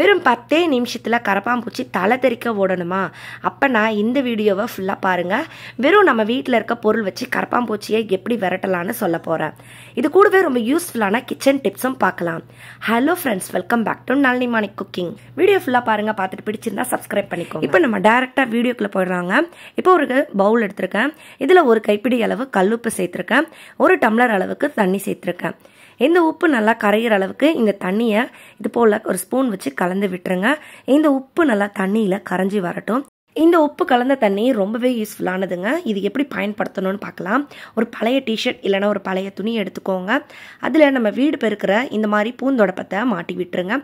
வெறும் பத்தே நிமிஷத்தில் கரப்பாம்பூச்சி தலை தெறிக்க ஓடணுமா அப்போ நான் இந்த வீடியோவை ஃபுல்லாக பாருங்கள் வெறும் நம்ம வீட்டில் இருக்க பொருள் வச்சு கரப்பாம்பூச்சியை எப்படி விரட்டலான்னு சொல்ல போகிறேன் இது கூடவே ரொம்ப யூஸ்ஃபுல்லான கிச்சன் டிப்ஸும் பார்க்கலாம் hello friends welcome back to Nalli Manik cooking video ஃபுல்லாக பாருங்கள் பார்த்துட்டு பிடிச்சிருந்தா சப்ஸ்கிரைப் பண்ணிக்கோ இப்போ நம்ம டேரெக்டாக வீடியோக்குள்ளே போயிடுறாங்க இப்போ ஒரு பவுல் எடுத்திருக்கேன் இதில் ஒரு கைப்பிடி அளவு கல்லுப்பு சேர்த்துருக்கேன் ஒரு டம்ளர் அளவுக்கு தண்ணி சேர்த்துருக்கேன் இந்த உப்பு நல்லா கரையிற அளவுக்கு இந்த தண்ணியை இது போல் ஒரு ஸ்பூன் வச்சு கலந்து விட்டுருங்க இந்த உப்பு நல்லா தண்ணியில் கரைஞ்சி வரட்டும் இந்த உப்பு கலந்த தண்ணி ரொம்பவே யூஸ்ஃபுல்லானதுங்க இது எப்படி பயன்படுத்தணும்னு பார்க்கலாம் ஒரு பழைய டிஷர்ட் இல்லைனா ஒரு பழைய துணி எடுத்துக்கோங்க அதில் நம்ம வீடு பெருக்கிற இந்த மாதிரி பூந்தொடப்பத்தை மாட்டி விட்டுருங்க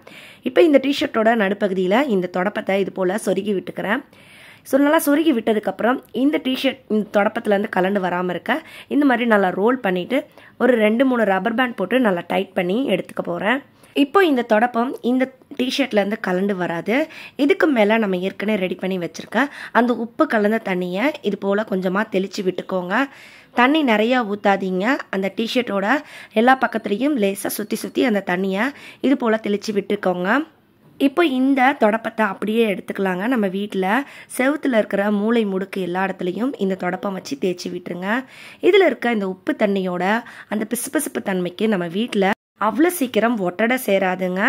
இப்போ இந்த டிஷர்ட்டோட நடுப்பகுதியில் இந்த தொடப்பத்தை இது போல் சொருகி விட்டுக்கிறேன் ஸோ நல்லா சொருகி விட்டதுக்கப்புறம் இந்த டிஷர்ட் இந்த தொடப்பத்துலேருந்து கலண்டு வராமல் இருக்க இந்த மாதிரி நல்லா ரோல் பண்ணிவிட்டு ஒரு ரெண்டு மூணு ரப்பர் பேண்ட் போட்டு நல்லா டைட் பண்ணி எடுத்துக்க போகிறேன் இப்போ இந்த தொடப்பம் இந்த டிஷர்ட்லேருந்து கலண்டு வராது இதுக்கு மேலே நம்ம ஏற்கனவே ரெடி பண்ணி வச்சுருக்க அந்த உப்பு கலந்த தண்ணியை இது போல் கொஞ்சமாக தெளித்து விட்டுக்கோங்க தண்ணி நிறையா ஊற்றாதீங்க அந்த டிஷர்ட்டோட எல்லா பக்கத்துலேயும் லேசாக சுற்றி சுற்றி அந்த தண்ணியை இது போல் தெளித்து விட்டுக்கோங்க இப்போ இந்த தொடப்பத்தை அப்படியே எடுத்துக்கலாங்க நம்ம வீட்டில் செவத்தில் இருக்கிற மூளை முடுக்கு எல்லா இடத்துலையும் இந்த தொடப்பம் வச்சு தேய்ச்சி விட்டுருங்க இதில் இருக்க இந்த உப்பு தண்ணியோட அந்த பிசுபிசுப்பு தன்மைக்கு நம்ம வீட்டில் அவ்வளோ சீக்கிரம் ஒட்டடை சேராதுங்க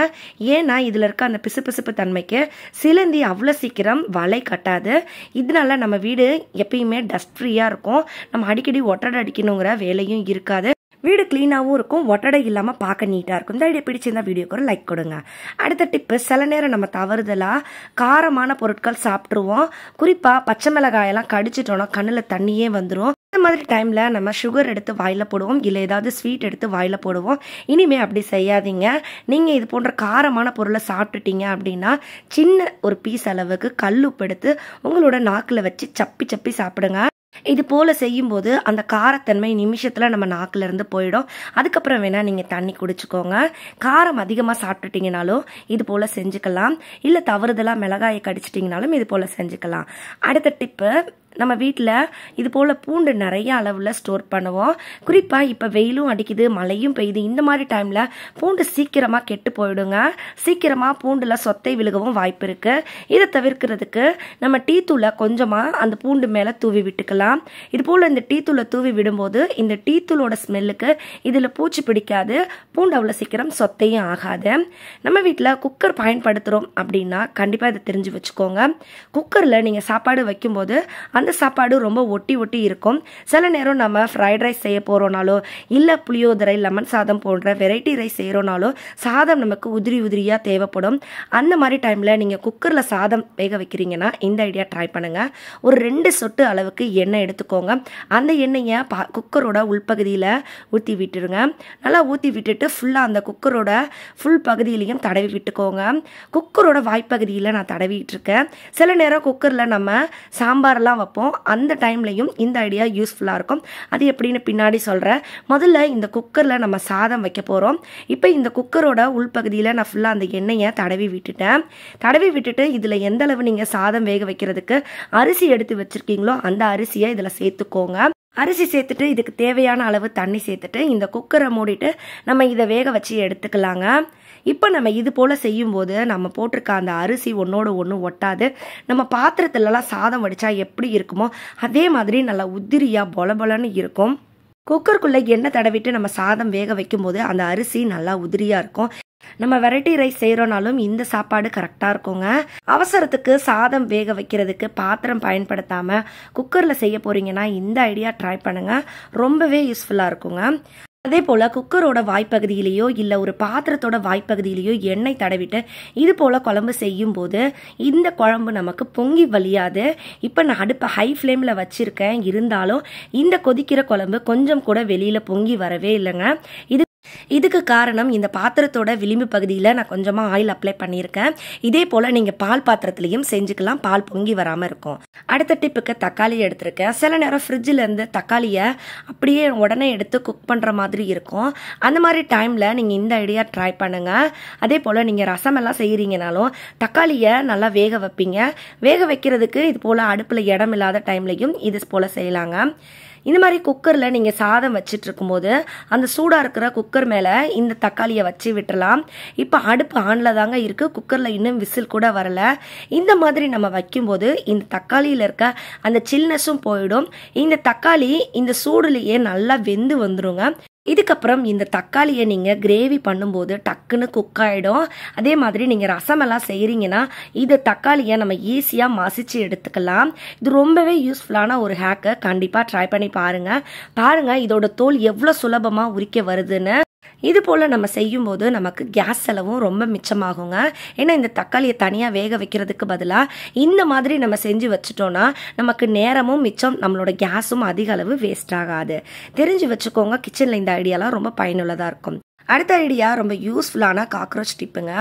ஏன்னா இதில் இருக்க அந்த பிசுபிசுப்பு தன்மைக்கு சிலந்தி அவ்வளோ சீக்கிரம் வலை கட்டாது இதனால நம்ம வீடு எப்பயுமே டஸ்ட் ஃப்ரீயாக இருக்கும் நம்ம அடிக்கடி ஒட்டடை அடிக்கணுங்கிற வேலையும் இருக்காது வீடு க்ளீனாகவும் இருக்கும் ஒட்டடை இல்லாமல் பார்க்க நீட்டாக இருக்கும் இந்த ஐடியா பிடிச்சிருந்தா வீடியோக்கு ஒரு லைக் கொடுங்க அடுத்த டிப்பு சில நேரம் நம்ம தவறுதலாக காரமான பொருட்கள் சாப்பிட்ருவோம் குறிப்பாக பச்சை மிளகாயெல்லாம் கடிச்சிட்டோம்னா கண்ணில் தண்ணியே வந்துடும் இந்த மாதிரி டைமில் நம்ம சுகர் எடுத்து வாயில் போடுவோம் இல்லை ஏதாவது ஸ்வீட் எடுத்து வாயில் போடுவோம் இனிமேல் அப்படி செய்யாதீங்க நீங்கள் இது போன்ற காரமான பொருளை சாப்பிட்டுட்டீங்க அப்படின்னா சின்ன ஒரு பீஸ் அளவுக்கு உப்பு எடுத்து உங்களோட நாக்கில் வச்சு சப்பி சப்பி சாப்பிடுங்க இது போல் செய்யும்போது அந்த காரத்தன்மை நிமிஷத்தில் நம்ம இருந்து போயிடும் அதுக்கப்புறம் வேணால் நீங்கள் தண்ணி குடிச்சிக்கோங்க காரம் அதிகமாக சாப்பிட்டுட்டிங்கனாலும் இது போல் செஞ்சுக்கலாம் இல்லை தவறுதலாக மிளகாயை கடிச்சிட்டிங்கனாலும் இது போல் செஞ்சுக்கலாம் அடுத்த டிப்பு நம்ம வீட்டில் இது போல் பூண்டு நிறைய அளவில் ஸ்டோர் பண்ணுவோம் குறிப்பாக இப்போ வெயிலும் அடிக்குது மழையும் பெய்யுது இந்த மாதிரி டைமில் பூண்டு சீக்கிரமாக கெட்டு போயிடுங்க சீக்கிரமாக பூண்டில் சொத்தை விழுகவும் வாய்ப்பு இருக்குது இதை தவிர்க்கிறதுக்கு நம்ம டீ தூளை கொஞ்சமாக அந்த பூண்டு மேலே தூவி விட்டுக்கலாம் இது போல் இந்த டீ தூளை தூவி விடும்போது இந்த டீ தூளோட ஸ்மெல்லுக்கு இதில் பூச்சி பிடிக்காது பூண்டு அவ்வளோ சீக்கிரம் சொத்தையும் ஆகாது நம்ம வீட்டில் குக்கர் பயன்படுத்துகிறோம் அப்படின்னா கண்டிப்பாக இதை தெரிஞ்சு வச்சுக்கோங்க குக்கரில் நீங்கள் சாப்பாடு வைக்கும்போது அந்த சாப்பாடு ரொம்ப ஒட்டி ஒட்டி இருக்கும் சில நேரம் நம்ம ஃப்ரைட் ரைஸ் செய்ய போகிறோனாலோ இல்லை புளியோதரை லெமன் சாதம் போன்ற வெரைட்டி ரைஸ் செய்கிறோனாலோ சாதம் நமக்கு உதிரி உதிரியாக தேவைப்படும் அந்த மாதிரி டைமில் நீங்கள் குக்கரில் சாதம் வேக வைக்கிறீங்கன்னா இந்த ஐடியா ட்ரை பண்ணுங்கள் ஒரு ரெண்டு சொட்டு அளவுக்கு எண்ணெய் எடுத்துக்கோங்க அந்த எண்ணெயை பா குக்கரோட உள்பகுதியில் ஊற்றி விட்டுருங்க நல்லா ஊற்றி விட்டுட்டு ஃபுல்லாக அந்த குக்கரோட ஃபுல் பகுதியிலையும் தடவி விட்டுக்கோங்க குக்கரோட வாய்ப்பகுதியில் நான் தடவிட்டுருக்கேன் சில நேரம் குக்கரில் நம்ம சாம்பார்லாம் அப்போது அந்த டைம்லையும் இந்த ஐடியா யூஸ்ஃபுல்லாக இருக்கும் அது எப்படின்னு பின்னாடி சொல்கிறேன் முதல்ல இந்த குக்கரில் நம்ம சாதம் வைக்க போகிறோம் இப்போ இந்த குக்கரோட உள்பகுதியில் நான் ஃபுல்லாக அந்த எண்ணெயை தடவி விட்டுட்டேன் தடவி விட்டுட்டு இதில் எந்த அளவு நீங்கள் சாதம் வேக வைக்கிறதுக்கு அரிசி எடுத்து வச்சுருக்கீங்களோ அந்த அரிசியை இதில் சேர்த்துக்கோங்க அரிசி சேர்த்துட்டு இதுக்கு தேவையான அளவு தண்ணி சேர்த்துட்டு இந்த குக்கரை மூடிட்டு நம்ம இதை வேக வச்சு எடுத்துக்கலாங்க இப்போ நம்ம இது போல் செய்யும்போது நம்ம போட்டிருக்க அந்த அரிசி ஒன்றோடு ஒன்று ஒட்டாது நம்ம பாத்திரத்துலலாம் சாதம் வடித்தா எப்படி இருக்குமோ அதே மாதிரி நல்லா உதிரியாக பொல பொலன்னு இருக்கும் குக்கருக்குள்ளே எண்ணெய் தடவிட்டு நம்ம சாதம் வேக வைக்கும்போது அந்த அரிசி நல்லா உதிரியாக இருக்கும் நம்ம வெரைட்டி ரைஸ் செய்கிறோனாலும் இந்த சாப்பாடு கரெக்டாக இருக்குங்க அவசரத்துக்கு சாதம் வேக வைக்கிறதுக்கு பாத்திரம் பயன்படுத்தாமல் குக்கரில் செய்ய போகிறீங்கன்னா இந்த ஐடியா ட்ரை பண்ணுங்கள் ரொம்பவே யூஸ்ஃபுல்லாக இருக்குங்க அதே போல் குக்கரோட வாய்ப்பகுதியிலேயோ இல்லை ஒரு பாத்திரத்தோட வாய்ப்பகுதியிலேயோ எண்ணெய் தடவிட்டு இது போல் குழம்பு செய்யும் போது இந்த குழம்பு நமக்கு பொங்கி வலியாது இப்போ நான் அடுப்பை ஹை ஃப்ளேமில் வச்சுருக்கேன் இருந்தாலும் இந்த கொதிக்கிற குழம்பு கொஞ்சம் கூட வெளியில் பொங்கி வரவே இல்லைங்க இது இதுக்கு காரணம் இந்த பாத்திரத்தோட விளிம்பு பகுதியில் நான் கொஞ்சமாக ஆயில் அப்ளை பண்ணியிருக்கேன் இதே போல் நீங்கள் பால் பாத்திரத்துலையும் செஞ்சுக்கலாம் பால் பொங்கி வராமல் இருக்கும் அடுத்த டிப்புக்கு தக்காளி எடுத்திருக்கேன் சில நேரம் ஃப்ரிட்ஜிலேருந்து தக்காளியை அப்படியே உடனே எடுத்து குக் பண்ணுற மாதிரி இருக்கும் அந்த மாதிரி டைமில் நீங்கள் இந்த ஐடியா ட்ரை பண்ணுங்கள் அதே போல் நீங்கள் ரசம் எல்லாம் செய்கிறீங்கனாலும் தக்காளியை நல்லா வேக வைப்பீங்க வேக வைக்கிறதுக்கு இது போல் அடுப்பில் இடம் இல்லாத டைம்லையும் இது போல் செய்யலாங்க இந்த மாதிரி குக்கரில் நீங்கள் சாதம் வச்சுட்டு இருக்கும்போது அந்த சூடாக இருக்கிற குக்கர் மேலே மேலே இந்த தக்காளியை வச்சு விட்டுலாம் இப்போ அடுப்பு ஆனில் தாங்க இருக்குது குக்கரில் இன்னும் விசில் கூட வரலை இந்த மாதிரி நம்ம வைக்கும்போது இந்த தக்காளியில் இருக்க அந்த சில்னஸும் போயிடும் இந்த தக்காளி இந்த சூடுலேயே நல்லா வெந்து வந்துடுங்க இதுக்கப்புறம் இந்த தக்காளியை நீங்கள் கிரேவி பண்ணும்போது டக்குன்னு குக் ஆகிடும் அதே மாதிரி நீங்கள் ரசமெல்லாம் செய்கிறீங்கன்னா இது தக்காளியை நம்ம ஈஸியாக மசிச்சு எடுத்துக்கலாம் இது ரொம்பவே யூஸ்ஃபுல்லான ஒரு ஹேக்கை கண்டிப்பாக ட்ரை பண்ணி பாருங்கள் பாருங்கள் இதோட தோல் எவ்வளோ சுலபமாக உரிக்க வருதுன்னு இது போல் நம்ம செய்யும்போது நமக்கு கேஸ் செலவும் ரொம்ப மிச்சமாகுங்க ஏன்னா இந்த தக்காளியை தனியாக வேக வைக்கிறதுக்கு பதிலாக இந்த மாதிரி நம்ம செஞ்சு வச்சுட்டோன்னா நமக்கு நேரமும் மிச்சம் நம்மளோட கேஸும் அதிக அளவு வேஸ்ட் ஆகாது தெரிஞ்சு வச்சுக்கோங்க கிச்சனில் இந்த ஐடியாலாம் ரொம்ப பயனுள்ளதாக இருக்கும் அடுத்த ஐடியா ரொம்ப யூஸ்ஃபுல்லான காக்ரோச் டிப்புங்க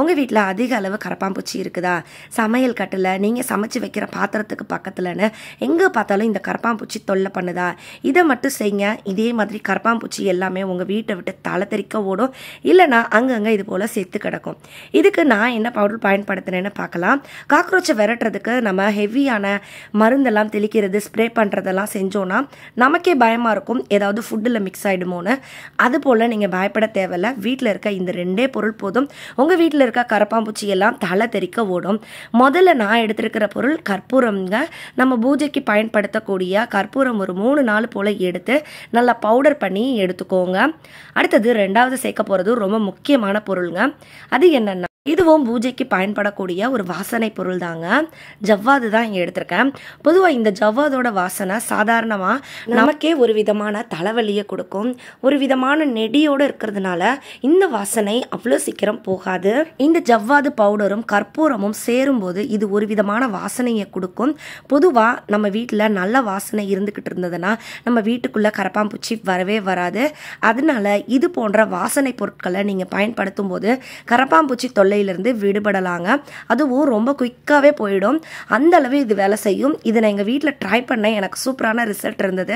உங்கள் வீட்டில் அதிக அளவு கரப்பாம்பூச்சி இருக்குதா சமையல் கட்டில் நீங்கள் சமைச்சு வைக்கிற பாத்திரத்துக்கு பக்கத்தில்னு எங்கே பார்த்தாலும் இந்த கரப்பாம்பூச்சி தொல்லை பண்ணுதா இதை மட்டும் செய்யுங்க இதே மாதிரி கரப்பாம்பூச்சி எல்லாமே உங்கள் வீட்டை விட்டு தலை தெறிக்க ஓடும் இல்லைனா அங்கங்கே இது போல் செத்து கிடக்கும் இதுக்கு நான் என்ன பவுடர் பயன்படுத்தினேன்னு பார்க்கலாம் காக்ரோச்சை விரட்டுறதுக்கு நம்ம ஹெவியான மருந்தெல்லாம் தெளிக்கிறது ஸ்ப்ரே பண்ணுறதெல்லாம் செஞ்சோன்னா நமக்கே பயமாக இருக்கும் ஏதாவது ஃபுட்டில் மிக்ஸ் ஆகிடுமோன்னு அது போல் நீங்கள் பயப்பட தேவையில்ல வீட்டில் இருக்க இந்த ரெண்டே பொருள் போதும் உங்கள் வீட்டில் இருக்க கரப்பாம்பூச்சி எல்லாம் தலை தெறிக்க ஓடும் முதல்ல நான் எடுத்திருக்கிற பொருள் கற்பூரம்ங்க நம்ம பூஜைக்கு பயன்படுத்தக்கூடிய கற்பூரம் ஒரு மூணு நாள் போல் எடுத்து நல்லா பவுடர் பண்ணி எடுத்துக்கோங்க அடுத்தது ரெண்டாவது சேர்க்க போகிறது ரொம்ப முக்கியமான பொருளுங்க அது என்னென்னா இதுவும் பூஜைக்கு பயன்படக்கூடிய ஒரு வாசனை பொருள் தாங்க ஜவ்வாது தான் இங்கே எடுத்திருக்கேன் பொதுவாக இந்த ஜவ்வாதோட வாசனை சாதாரணமாக நமக்கே ஒரு விதமான தலைவலியை கொடுக்கும் ஒரு விதமான நெடியோடு இருக்கிறதுனால இந்த வாசனை அவ்வளோ சீக்கிரம் போகாது இந்த ஜவ்வாது பவுடரும் கற்பூரமும் சேரும்போது இது ஒரு விதமான வாசனையை கொடுக்கும் பொதுவாக நம்ம வீட்டில் நல்ல வாசனை இருந்துக்கிட்டு இருந்ததுன்னா நம்ம வீட்டுக்குள்ளே கரப்பாம்பூச்சி வரவே வராது அதனால இது போன்ற வாசனை பொருட்களை நீங்கள் பயன்படுத்தும் போது கரப்பாம்பூச்சி தொல்லை தொல்லையிலிருந்து விடுபடலாங்க அதுவும் ரொம்ப குயிக்காகவே போயிடும் அந்த அளவு இது வேலை செய்யும் இதை நான் எங்கள் வீட்டில் ட்ரை பண்ணேன் எனக்கு சூப்பரான ரிசல்ட் இருந்தது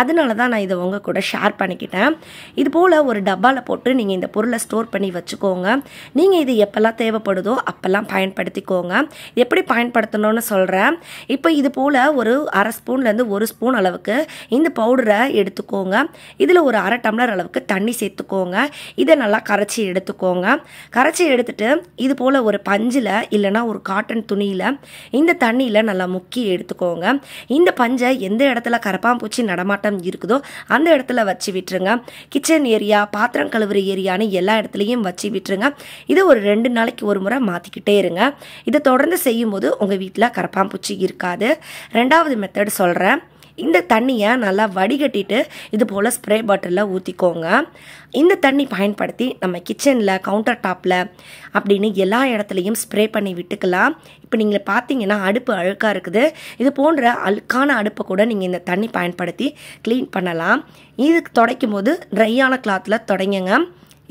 அதனால தான் நான் இதை உங்கள் கூட ஷேர் பண்ணிக்கிட்டேன் இது போல் ஒரு டப்பாவில் போட்டு நீங்கள் இந்த பொருளை ஸ்டோர் பண்ணி வச்சுக்கோங்க நீங்கள் இது எப்போல்லாம் தேவைப்படுதோ அப்போல்லாம் பயன்படுத்திக்கோங்க எப்படி பயன்படுத்தணும்னு சொல்கிறேன் இப்போ இது போல் ஒரு அரை ஸ்பூன்லேருந்து ஒரு ஸ்பூன் அளவுக்கு இந்த பவுடரை எடுத்துக்கோங்க இதில் ஒரு அரை டம்ளர் அளவுக்கு தண்ணி சேர்த்துக்கோங்க இதை நல்லா கரைச்சி எடுத்துக்கோங்க கரைச்சி எடுத்துட்டு இது போல் ஒரு பஞ்சில் இல்லைனா ஒரு காட்டன் துணியில் இந்த தண்ணியில் நல்லா முக்கி எடுத்துக்கோங்க இந்த பஞ்சை எந்த இடத்துல கரப்பாம்பூச்சி நடமாட்டம் இருக்குதோ அந்த இடத்துல வச்சு விட்டுருங்க கிச்சன் ஏரியா பாத்திரம் கழுவுற ஏரியான்னு எல்லா இடத்துலையும் வச்சு விட்டுருங்க இதை ஒரு ரெண்டு நாளைக்கு ஒரு முறை மாற்றிக்கிட்டே இருங்க இதை தொடர்ந்து செய்யும்போது உங்கள் வீட்டில் கரப்பாம்பூச்சி இருக்காது ரெண்டாவது மெத்தட் சொல்கிறேன் இந்த தண்ணியை நல்லா வடிகட்டிட்டு இது போல் ஸ்ப்ரே பாட்டிலில் ஊற்றிக்கோங்க இந்த தண்ணி பயன்படுத்தி நம்ம கிச்சனில் கவுண்டர் டாப்பில் அப்படின்னு எல்லா இடத்துலையும் ஸ்ப்ரே பண்ணி விட்டுக்கலாம் இப்போ நீங்கள் பார்த்தீங்கன்னா அடுப்பு அழுக்காக இருக்குது இது போன்ற அழுக்கான அடுப்பை கூட நீங்கள் இந்த தண்ணி பயன்படுத்தி க்ளீன் பண்ணலாம் இதுக்கு துடைக்கும் போது ட்ரையான கிளாத்தில் தொடங்குங்க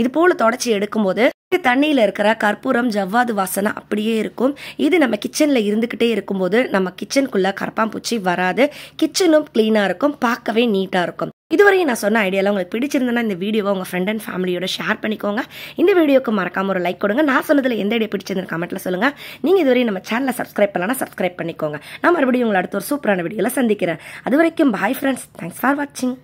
இது போல் தொடச்சி எடுக்கும்போது தண்ணியில் இருக்கிற கற்பூரம் ஜவ்வாது வாசனை அப்படியே இருக்கும் இது நம்ம கிச்சனில் இருந்துக்கிட்டே இருக்கும்போது நம்ம கிச்சனுக்குள்ளே கரப்பாம்பூச்சி வராது கிச்சனும் க்ளீனாக இருக்கும் பார்க்கவே நீட்டாக இருக்கும் இதுவரையும் நான் சொன்ன ஐடியாவில் உங்களுக்கு பிடிச்சிருந்தேன்னா இந்த வீடியோவை உங்கள் ஃப்ரெண்ட் அண்ட் ஃபேமிலியோட ஷேர் பண்ணிக்கோங்க இந்த வீடியோக்கு மறக்காமல் ஒரு லைக் கொடுங்க நான் சொன்னதில் எந்த ஐடியா பிடிச்சிருந்து கமெண்ட்டில் சொல்லுங்கள் நீங்கள் இதுவரையும் நம்ம சேனலை சப்ஸ்கிரைப் பண்ணலாம் சப்ஸ்கிரைப் பண்ணிக்கோங்க நான் மறுபடியும் உங்களை அடுத்த ஒரு சூப்பரான வீடியோவில் சந்திக்கிறேன் அது வரைக்கும் பாய் ஃப்ரெண்ட்ஸ் தேங்க்ஸ் ஃபார் வாட்சிங்